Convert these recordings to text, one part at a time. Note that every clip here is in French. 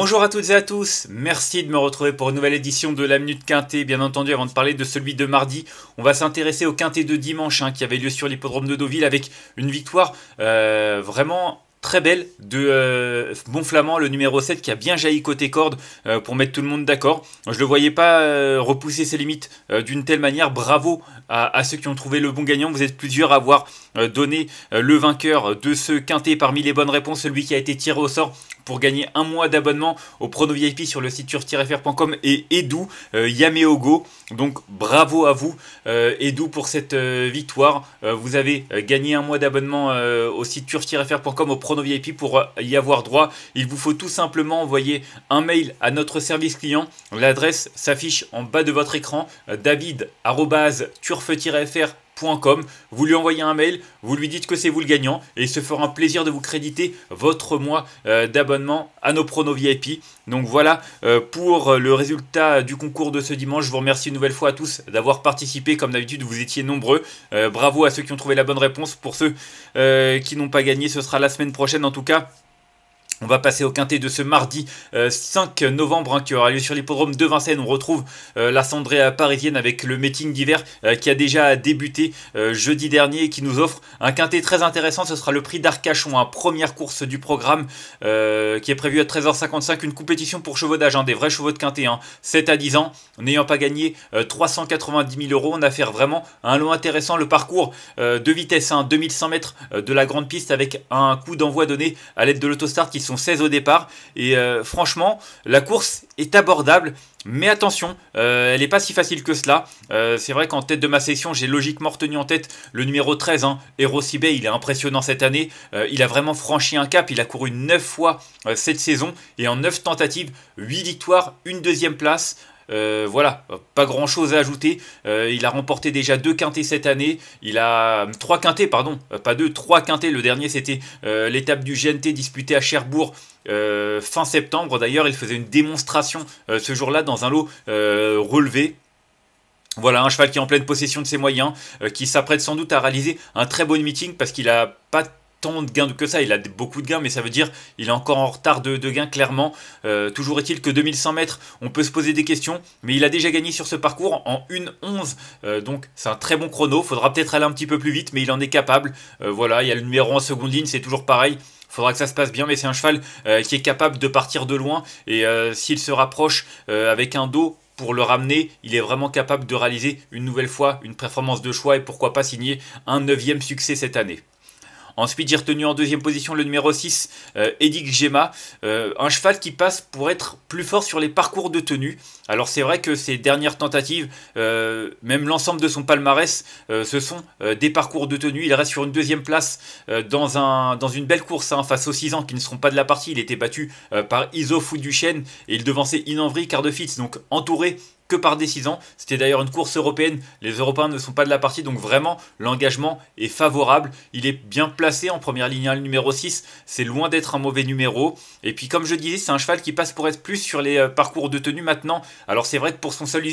Bonjour à toutes et à tous, merci de me retrouver pour une nouvelle édition de la Minute Quintée. Bien entendu, avant de parler de celui de mardi, on va s'intéresser au Quintée de dimanche hein, qui avait lieu sur l'hippodrome de Deauville avec une victoire euh, vraiment très belle de euh, Bon Flamand, le numéro 7, qui a bien jailli côté corde euh, pour mettre tout le monde d'accord. Je le voyais pas repousser ses limites d'une telle manière. Bravo à, ceux qui ont trouvé le bon gagnant. Vous êtes plusieurs à avoir donné le vainqueur de ce quintée parmi les bonnes réponses, celui qui a été tiré au sort pour gagner un mois d'abonnement au Prono VIP sur le site turf-fr.com et Edu euh, Yameogo. Donc bravo à vous euh, Edu pour cette euh, victoire. Euh, vous avez gagné un mois d'abonnement au site turf-fr.com au Prono VIP pour y avoir droit. Il vous faut tout simplement envoyer un mail à notre service client. L'adresse s'affiche en bas de votre écran david-turf-fr vous lui envoyez un mail, vous lui dites que c'est vous le gagnant et il se fera un plaisir de vous créditer votre mois euh, d'abonnement à nos pronos VIP. Donc voilà euh, pour euh, le résultat du concours de ce dimanche. Je vous remercie une nouvelle fois à tous d'avoir participé. Comme d'habitude, vous étiez nombreux. bravo à ceux qui ont trouvé la bonne réponse. Pour ceux qui n'ont pas gagné, ce sera la semaine prochaine en tout cas. On va passer au quintet de ce mardi 5 euh, novembre hein, qui aura lieu sur l'hippodrome de Vincennes. On retrouve euh, la cendrée parisienne avec le meeting d'hiver euh, qui a déjà débuté jeudi dernier et qui nous offre un quintet très intéressant. Ce sera le prix d'Arcachon, hein, première course du programme qui est prévue à 13h55. Une compétition pour chevaux d'âge, hein, des vrais chevaux de quintet, 7 à 10 ans. N'ayant pas gagné 390 000 euros, on a fait vraiment un lot intéressant. Le parcours de vitesse, 2100 mètres de la grande piste avec un coup d'envoi donné à l'aide de l'autostart qui sont 16 au départ. Et euh, franchement, la course est abordable. Mais attention, euh, elle n'est pas si facile que cela. Euh, c'est vrai qu'en tête de ma section, j'ai logiquement retenu en tête le numéro 13, hein, Hero Il est impressionnant cette année. il a vraiment franchi un cap. Il a couru 9 fois cette saison. Et en 9 tentatives, 8 victoires, une deuxième place. Euh, voilà, pas grand chose à ajouter. Euh, il a remporté déjà deux quintés cette année. Il a euh, trois quintés, pardon, pas deux, trois quintés. Le dernier, c'était l'étape du GNT disputée à Cherbourg. fin septembre d'ailleurs, il faisait une démonstration ce jour-là dans un lot relevé, voilà, un cheval qui est en pleine possession de ses moyens, qui s'apprête sans doute à réaliser un très bon meeting parce qu'il a pas tant de gains que ça, il a beaucoup de gains, mais ça veut dire il est encore en retard de, gains clairement. Euh, toujours est-il que 2100 mètres, on peut se poser des questions, mais il a déjà gagné sur ce parcours en 1-11, euh, donc c'est un très bon chrono, faudra peut-être aller un petit peu plus vite, mais il en est capable. Euh, voilà, il y a le numéro en seconde ligne, c'est toujours pareil faudra que ça se passe bien, mais c'est un cheval qui est capable de partir de loin et s'il se rapproche avec un dos pour le ramener, il est vraiment capable de réaliser une nouvelle fois une performance de choix et pourquoi pas signer un neuvième succès cette année. Ensuite, j'ai retenu en deuxième position le numéro 6, euh, Edic Gemma, euh, un cheval qui passe pour être plus fort sur les parcours de tenue. Alors c'est vrai que ses dernières tentatives, euh, même l'ensemble de son palmarès, euh, ce sont des parcours de tenue. Il reste sur une deuxième place dans, un, dans une belle course hein, face aux 6 ans qui ne seront pas de la partie. Il était battu par Iso Fou du Chêne et il devançait Inanvry Cardefitz, donc entouré que par décision. C'était d'ailleurs une course européenne. Les Européens ne sont pas de la partie, donc vraiment l'engagement est favorable. Il est bien placé en première ligne, hein, le numéro 6. C'est loin d'être un mauvais numéro. Et puis comme je disais, c'est un cheval qui passe pour être plus sur les euh, parcours de tenue maintenant. Alors c'est vrai que pour son, seul,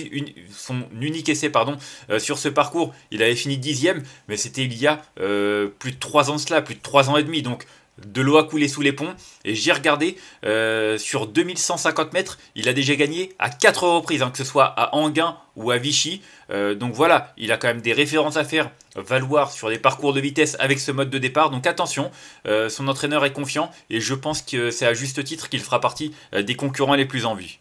son unique essai pardon, euh, sur ce parcours, il avait fini dixième, mais c'était il y a euh, plus de 3 ans de cela, plus de 3 ans et demi. Donc de l'eau à couler sous les ponts. Et j'ai regardé, euh, sur 2150 mètres, il a déjà gagné à 4 reprises, hein, que ce soit à Anguin ou à Vichy. Euh, donc voilà, il a quand même des références à faire valoir sur des parcours de vitesse avec ce mode de départ. Donc attention, euh, son entraîneur est confiant et je pense que c'est à juste titre qu'il fera partie des concurrents les plus en vue.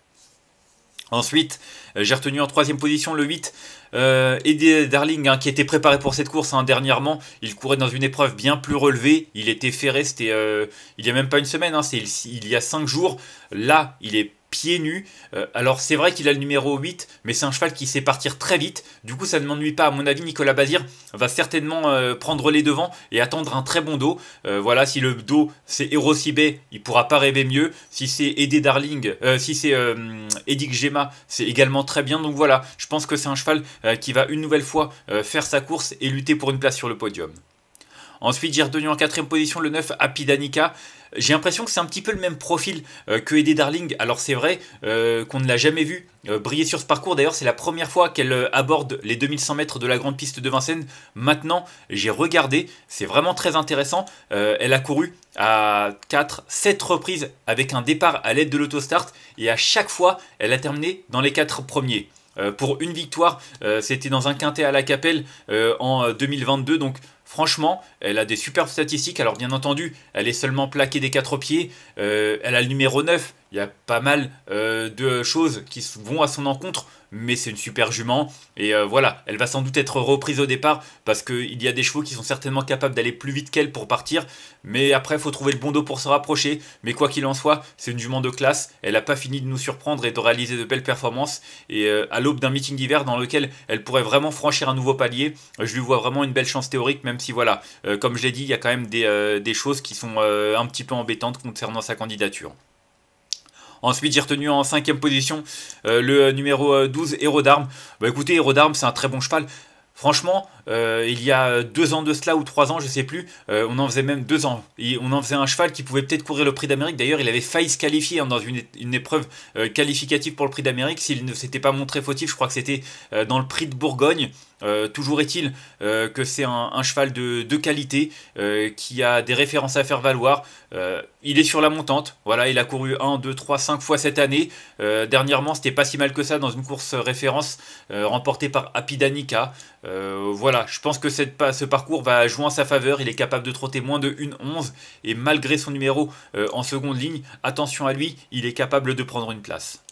Ensuite, euh, j'ai retenu en troisième position le 8, et euh, Darling, hein, qui était préparé pour cette course hein, dernièrement. Il courait dans une épreuve bien plus relevée. Il était ferré, c'était euh, il n'y a même pas une semaine, hein, c'est il, il, y a 5 jours. Là, il est pieds nus. Euh, alors c'est vrai qu'il a le numéro 8, mais c'est un cheval qui sait partir très vite. Du coup, ça ne m'ennuie pas. À mon avis, Nicolas Bazir va certainement euh, prendre les devants et attendre un très bon dos. Euh, voilà, si le dos c'est Erosibé, il pourra pas rêver mieux. Si c'est Eddie Darling, si c'est Edic Gemma, c'est également très bien. Donc voilà, je pense que c'est un cheval qui va une nouvelle fois faire sa course et lutter pour une place sur le podium. Ensuite, j'ai retenu en quatrième position le 9 Apidanica. J'ai l'impression que c'est un petit peu le même profil euh, que Eddie Darling. Alors c'est vrai euh, qu'on ne l'a jamais vu euh, briller sur ce parcours. D'ailleurs, c'est la première fois qu'elle aborde les 2100 mètres de la grande piste de Vincennes. Maintenant, j'ai regardé, c'est vraiment très intéressant. elle a couru à 4, 7 reprises avec un départ à l'aide de l'autostart et à chaque fois, elle a terminé dans les 4 premiers. pour une victoire, c'était dans un quintet à la Capelle en 2022, donc Franchement, elle a des superbes statistiques. Alors bien entendu, elle est seulement plaquée des quatre pieds. Euh, elle a le numéro 9 il y a pas mal euh, de choses qui vont à son encontre, mais c'est une super jument. Et euh, voilà, elle va sans doute être reprise au départ, parce qu'il y a des chevaux qui sont certainement capables d'aller plus vite qu'elle pour partir, mais après, il faut trouver le bon dos pour se rapprocher. Mais quoi qu'il en soit, c'est une jument de classe, elle n'a pas fini de nous surprendre et de réaliser de belles performances. Et euh, à l'aube d'un meeting d'hiver dans lequel elle pourrait vraiment franchir un nouveau palier, je lui vois vraiment une belle chance théorique, même si voilà, comme je l'ai dit, il y a quand même des choses qui sont un petit peu embêtantes concernant sa candidature. Ensuite, j'ai retenu en cinquième position euh, le numéro 12, euh, Héros d'Armes. Bah écoutez, Héros d'Armes, c'est un très bon cheval. Franchement, euh, il y a euh, deux ans de cela ou trois ans, je sais plus, euh, on en faisait même deux ans. on en faisait un cheval qui pouvait peut-être courir le prix d'Amérique. D'ailleurs, il avait failli se qualifier hein, dans une, épreuve qualificative pour le prix d'Amérique. S'il ne s'était pas montré fautif, je crois que c'était dans le prix de Bourgogne. toujours est-il que c'est un, cheval de, qualité qui a des références à faire valoir. il est sur la montante. Voilà, il a couru 1, 2, 3, 5 fois cette année. dernièrement, c'était pas si mal que ça dans une course référence remportée par Apidanica. voilà je pense que cette, ce parcours va jouer en sa faveur. Il est capable de trotter moins de 1-11 et malgré son numéro euh, en seconde ligne, attention à lui, il est capable de prendre une place.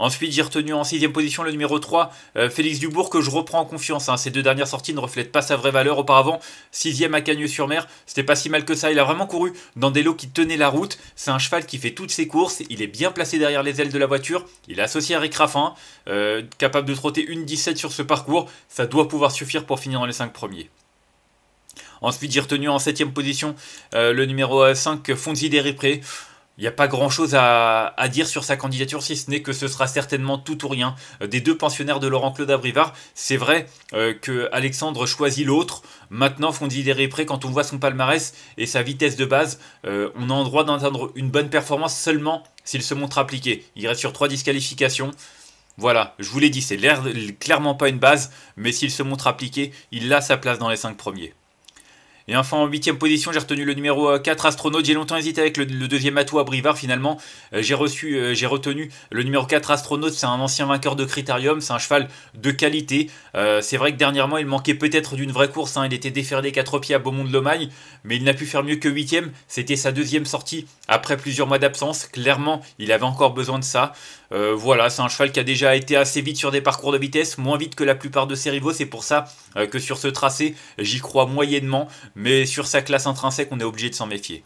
Ensuite, j'ai retenu en sixième position le numéro 3, euh, Félix Dubourg, que je reprends en confiance. Hein. Ces deux dernières sorties ne reflètent pas sa vraie valeur auparavant. Sixième à Cagneux-sur-Mer, c'était pas si mal que ça. Il a vraiment couru dans des lots qui tenaient la route. C'est un cheval qui fait toutes ses courses. Il est bien placé derrière les ailes de la voiture. Il est associé à Rick Raffin, euh, capable de trotter une 17 sur ce parcours. Ça doit pouvoir suffire pour finir dans les 5 premiers. Ensuite, j'ai retenu en 7 position euh, le numéro 5, Fonzi Deripré il n'y a pas grand-chose à, dire sur sa candidature, si ce n'est que ce sera certainement tout ou rien euh, des deux pensionnaires de Laurent-Claude Abrivard. C'est vrai qu'Alexandre euh, que Alexandre choisit l'autre. Maintenant, des prêt, quand on voit son palmarès et sa vitesse de base, euh, on a en droit d'entendre une bonne performance seulement s'il se montre appliqué. Il reste sur trois disqualifications. Voilà, je vous l'ai dit, c'est clairement pas une base, mais s'il se montre appliqué, il a sa place dans les cinq premiers. Et enfin, en 8 huitième position, j'ai retenu le numéro 4, euh, Astronaute. J'ai longtemps hésité avec le, deuxième atout à Brivard. Finalement, euh, j'ai reçu, euh, retenu le numéro 4, Astronaute. C'est un ancien vainqueur de Critérium. C'est un cheval de qualité. c'est vrai que dernièrement, il manquait peut-être d'une vraie course. Hein. Il était déferlé 4 pieds à Beaumont de Lomagne, mais il n'a pu faire mieux que 8ème... C'était sa deuxième sortie après plusieurs mois d'absence. Clairement, il avait encore besoin de ça. voilà, c'est un cheval qui a déjà été assez vite sur des parcours de vitesse, moins vite que la plupart de ses rivaux. C'est pour ça que sur ce tracé, j'y crois moyennement mais sur sa classe intrinsèque, on est obligé de s'en méfier.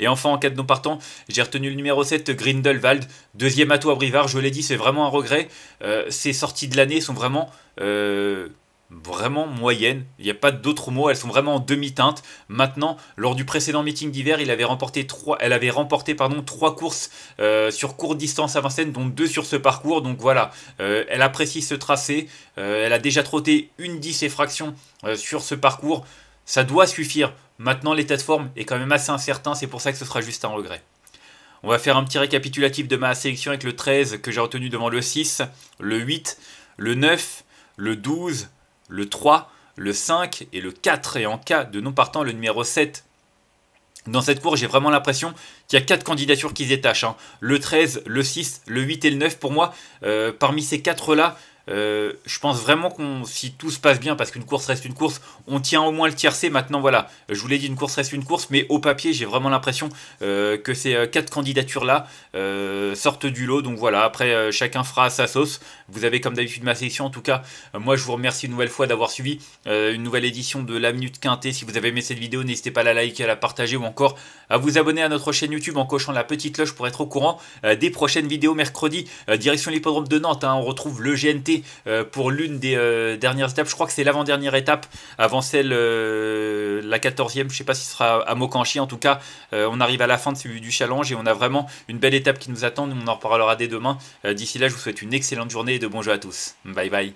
Et enfin, en cas de non partant, j'ai retenu le numéro 7, Grindelwald, deuxième atout à Brivard, je l'ai dit, c'est vraiment un regret. Euh, ses sorties de l'année sont vraiment... Euh, vraiment moyennes, il n'y a pas d'autre mot, elles sont vraiment en demi-teinte. Maintenant, lors du précédent meeting d'hiver, elle avait remporté pardon, trois courses euh, sur courte distance à Vincennes, dont deux sur ce parcours. Donc voilà, elle apprécie ce tracé, elle a déjà trotté une 10 fractions sur ce parcours. Ça doit suffire. Maintenant, l'état de forme est quand même assez incertain, c'est pour ça que ce sera juste un regret. On va faire un petit récapitulatif de ma sélection avec le 13 que j'ai retenu devant le 6, le 8, le 9, le 12, le 3, le 5 et le 4. Et en cas de non partant, le numéro 7. Dans cette cour, j'ai vraiment l'impression qu'il y a 4 candidatures qui se détachent. Hein. Le 13, le 6, le 8 et le 9, pour moi, euh, parmi ces 4-là, euh, je pense vraiment qu'on, si tout se passe bien, parce qu'une course reste une course, on tient au moins le tiercé. Maintenant, voilà, je vous l'ai dit, une course reste une course, mais au papier, j'ai vraiment l'impression euh, que ces euh, quatre candidatures-là sortent du lot. Donc voilà, après, chacun fera sa sauce. Vous avez, comme d'habitude, ma section. En tout cas, moi, je vous remercie une nouvelle fois d'avoir suivi une nouvelle édition de La Minute Quintée. Si vous avez aimé cette vidéo, n'hésitez pas à la liker, à la partager ou encore à vous abonner à notre chaîne YouTube en cochant la petite cloche pour être au courant des prochaines vidéos mercredi. direction l'hippodrome de Nantes, hein. on retrouve le GNT euh, pour l'une des euh, dernières étapes. Je crois que c'est l'avant-dernière étape avant celle, euh, la 14e. Je sais pas si ce sera à Mokanchi. En tout cas, on arrive à la fin de, du challenge et on a vraiment une belle étape qui nous attend. On en reparlera dès demain. D'ici là, je vous souhaite une excellente journée et de bons à tous. Bye bye.